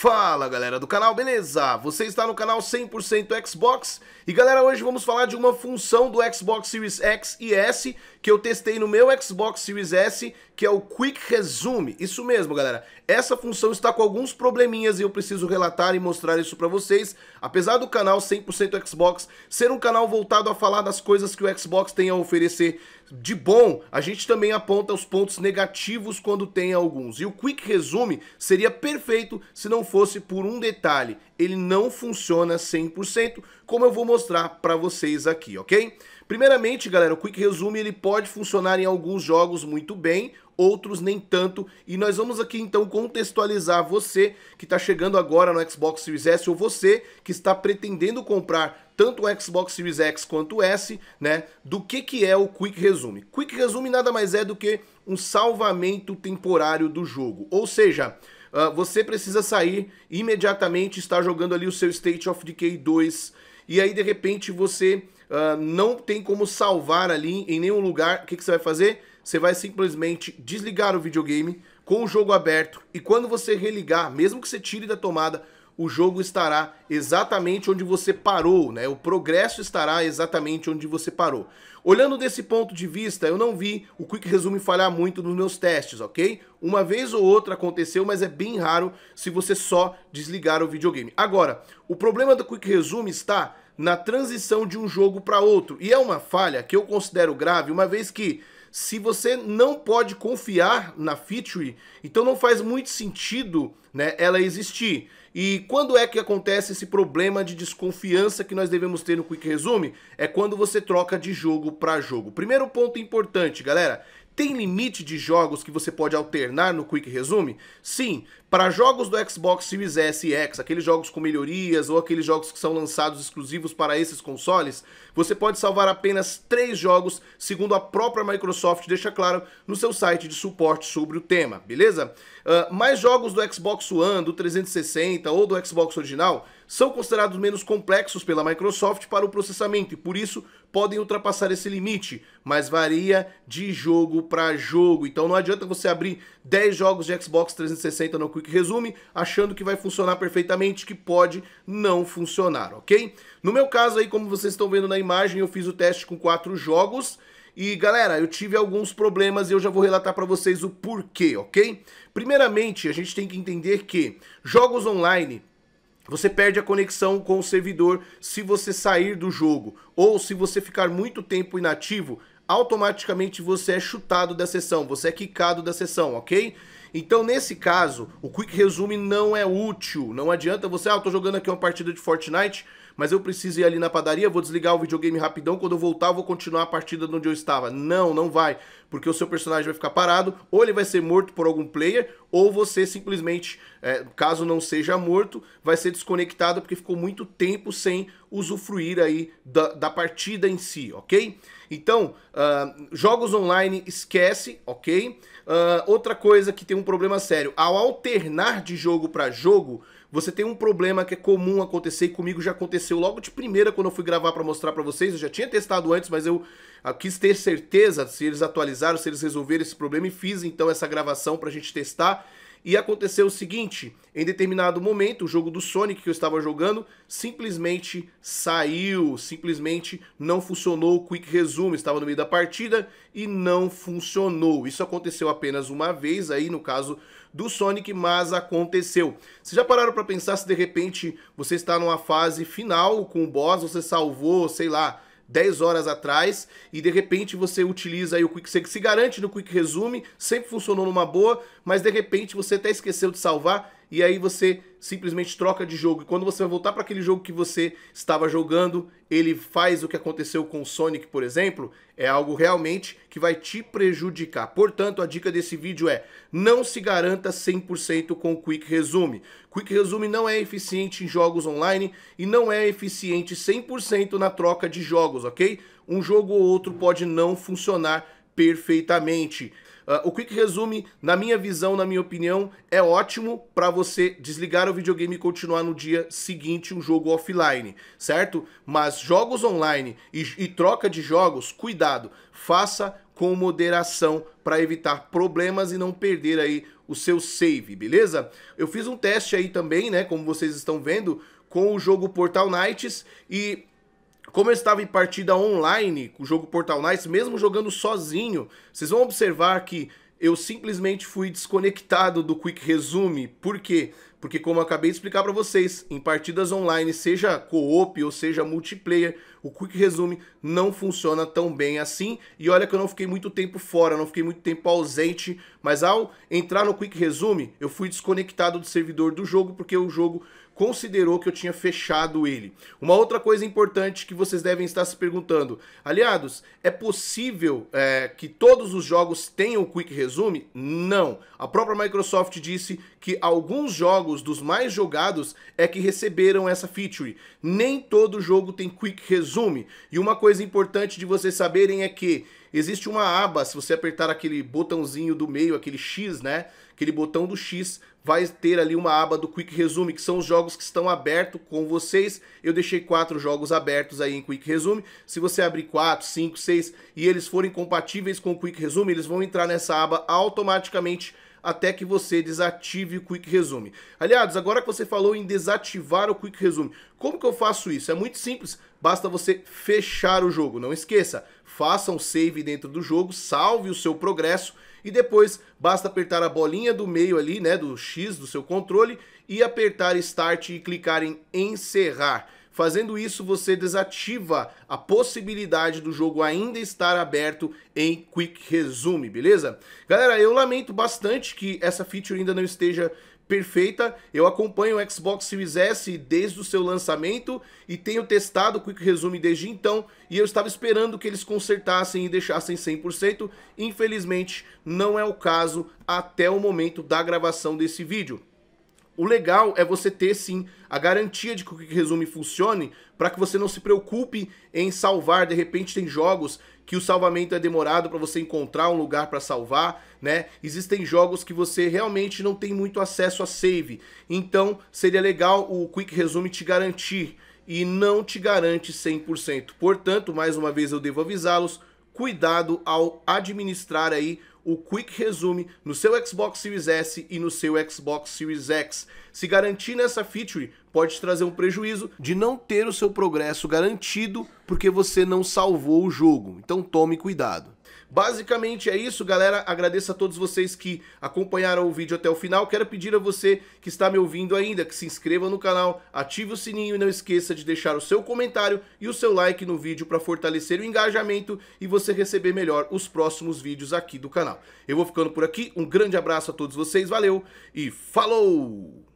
Fala galera do canal, beleza? Você está no canal 100% Xbox e galera, hoje vamos falar de uma função do Xbox Series X e S que eu testei no meu Xbox Series S que é o Quick Resume. Isso mesmo, galera. Essa função está com alguns probleminhas e eu preciso relatar e mostrar isso para vocês. Apesar do canal 100% Xbox ser um canal voltado a falar das coisas que o Xbox tem a oferecer de bom, a gente também aponta os pontos negativos quando tem alguns. E o Quick Resume seria perfeito se não fosse por um detalhe. Ele não funciona 100%, como eu vou mostrar para vocês aqui, ok? Primeiramente, galera, o Quick Resume ele pode funcionar em alguns jogos muito bem, outros nem tanto, e nós vamos aqui então contextualizar você que está chegando agora no Xbox Series S ou você que está pretendendo comprar tanto o Xbox Series X quanto o S, né, do que que é o Quick Resume. Quick Resume nada mais é do que um salvamento temporário do jogo, ou seja, uh, você precisa sair imediatamente, está jogando ali o seu State of Decay 2, e aí de repente você uh, não tem como salvar ali em nenhum lugar, o que, que você vai fazer? Você vai simplesmente desligar o videogame com o jogo aberto e quando você religar, mesmo que você tire da tomada, o jogo estará exatamente onde você parou, né? O progresso estará exatamente onde você parou. Olhando desse ponto de vista, eu não vi o Quick Resume falhar muito nos meus testes, ok? Uma vez ou outra aconteceu, mas é bem raro se você só desligar o videogame. Agora, o problema do Quick Resume está na transição de um jogo para outro. E é uma falha que eu considero grave, uma vez que se você não pode confiar na feature, então não faz muito sentido né, ela existir. E quando é que acontece esse problema de desconfiança que nós devemos ter no Quick Resume? É quando você troca de jogo para jogo. Primeiro ponto importante, galera, tem limite de jogos que você pode alternar no Quick Resume? Sim, para jogos do Xbox Series S e X, aqueles jogos com melhorias ou aqueles jogos que são lançados exclusivos para esses consoles, você pode salvar apenas três jogos, segundo a própria Microsoft deixa claro no seu site de suporte sobre o tema, beleza? Uh, mais jogos do Xbox One, do 360 ou do Xbox original são considerados menos complexos pela Microsoft para o processamento e por isso podem ultrapassar esse limite, mas varia de jogo para jogo. Então não adianta você abrir 10 jogos de Xbox 360 no Quick Resume achando que vai funcionar perfeitamente, que pode não funcionar, ok? No meu caso aí, como vocês estão vendo na imagem, eu fiz o teste com 4 jogos. E galera, eu tive alguns problemas e eu já vou relatar para vocês o porquê, ok? Primeiramente, a gente tem que entender que jogos online você perde a conexão com o servidor se você sair do jogo ou se você ficar muito tempo inativo, automaticamente você é chutado da sessão, você é quicado da sessão, ok? Então, nesse caso, o Quick Resume não é útil. Não adianta você, ah, eu tô jogando aqui uma partida de Fortnite, mas eu preciso ir ali na padaria, vou desligar o videogame rapidão, quando eu voltar vou continuar a partida de onde eu estava. Não, não vai, porque o seu personagem vai ficar parado, ou ele vai ser morto por algum player, ou você simplesmente, é, caso não seja morto, vai ser desconectado porque ficou muito tempo sem usufruir aí da, da partida em si, ok? Então, uh, jogos online esquece, ok? Uh, outra coisa que tem um problema sério, ao alternar de jogo para jogo, você tem um problema que é comum acontecer e comigo já aconteceu logo de primeira quando eu fui gravar para mostrar para vocês. Eu já tinha testado antes, mas eu quis ter certeza se eles atualizaram, se eles resolveram esse problema e fiz então essa gravação para a gente testar. E aconteceu o seguinte: em determinado momento, o jogo do Sonic que eu estava jogando simplesmente saiu, simplesmente não funcionou o Quick Resume. Estava no meio da partida e não funcionou. Isso aconteceu apenas uma vez aí no caso do Sonic, mas aconteceu. Vocês já pararam para pensar se de repente você está numa fase final com o boss, você salvou, sei lá, 10 horas atrás e de repente você utiliza aí o Quick, você se garante no Quick Resume, sempre funcionou numa boa, mas de repente você até esqueceu de salvar e aí você simplesmente troca de jogo. E quando você vai voltar para aquele jogo que você estava jogando, ele faz o que aconteceu com o Sonic, por exemplo, é algo realmente que vai te prejudicar. Portanto, a dica desse vídeo é: não se garanta 100% com o Quick Resume. Quick Resume não é eficiente em jogos online e não é eficiente 100% na troca de jogos, ok? Um jogo ou outro pode não funcionar perfeitamente. Uh, o Quick Resume, na minha visão, na minha opinião, é ótimo para você desligar o videogame e continuar no dia seguinte um jogo offline, certo? Mas jogos online e, e troca de jogos, cuidado, faça com moderação para evitar problemas e não perder aí o seu save, beleza? Eu fiz um teste aí também, né, como vocês estão vendo, com o jogo Portal Knights e como eu estava em partida online, o jogo Portal Knights, mesmo jogando sozinho, vocês vão observar que eu simplesmente fui desconectado do Quick Resume. Por quê? Porque como eu acabei de explicar para vocês, em partidas online, seja co-op ou seja multiplayer, o Quick Resume não funciona tão bem assim. E olha que eu não fiquei muito tempo fora, não fiquei muito tempo ausente, mas ao entrar no Quick Resume, eu fui desconectado do servidor do jogo porque o jogo considerou que eu tinha fechado ele. Uma outra coisa importante que vocês devem estar se perguntando, aliados, é possível é, que todos os jogos tenham Quick Resume? Não. A própria Microsoft disse que alguns jogos dos mais jogados é que receberam essa feature. Nem todo jogo tem Quick Resume. E uma coisa importante de vocês saberem é que existe uma aba, se você apertar aquele botãozinho do meio, aquele X, né? aquele botão do X, vai ter ali uma aba do Quick Resume, que são os jogos que estão abertos com vocês. Eu deixei quatro jogos abertos aí em Quick Resume. Se você abrir quatro, cinco, seis e eles forem compatíveis com o Quick Resume, eles vão entrar nessa aba automaticamente até que você desative o Quick Resume. Aliados, agora que você falou em desativar o Quick Resume, como que eu faço isso? É muito simples, basta você fechar o jogo. Não esqueça, faça um save dentro do jogo, salve o seu progresso e depois basta apertar a bolinha do meio ali, né, do X do seu controle e apertar Start e clicar em Encerrar. Fazendo isso, você desativa a possibilidade do jogo ainda estar aberto em Quick Resume, beleza? Galera, eu lamento bastante que essa feature ainda não esteja perfeita. Eu acompanho o Xbox Series S desde o seu lançamento e tenho testado o Quick Resume desde então e eu estava esperando que eles consertassem e deixassem 100%. Infelizmente, não é o caso até o momento da gravação desse vídeo. O legal é você ter sim a garantia de que o Quick Resume funcione para que você não se preocupe em salvar. De repente tem jogos que o salvamento é demorado para você encontrar um lugar para salvar, né? Existem jogos que você realmente não tem muito acesso a save. Então seria legal o Quick Resume te garantir e não te garante 100%. Portanto, mais uma vez eu devo avisá-los, cuidado ao administrar aí o Quick Resume no seu Xbox Series S e no seu Xbox Series X. Se garantir nessa feature, pode trazer um prejuízo de não ter o seu progresso garantido porque você não salvou o jogo. Então tome cuidado. Basicamente é isso, galera. Agradeço a todos vocês que acompanharam o vídeo até o final. Quero pedir a você que está me ouvindo ainda que se inscreva no canal, ative o sininho e não esqueça de deixar o seu comentário e o seu like no vídeo para fortalecer o engajamento e você receber melhor os próximos vídeos aqui do canal. Eu vou ficando por aqui. Um grande abraço a todos vocês. Valeu e falou!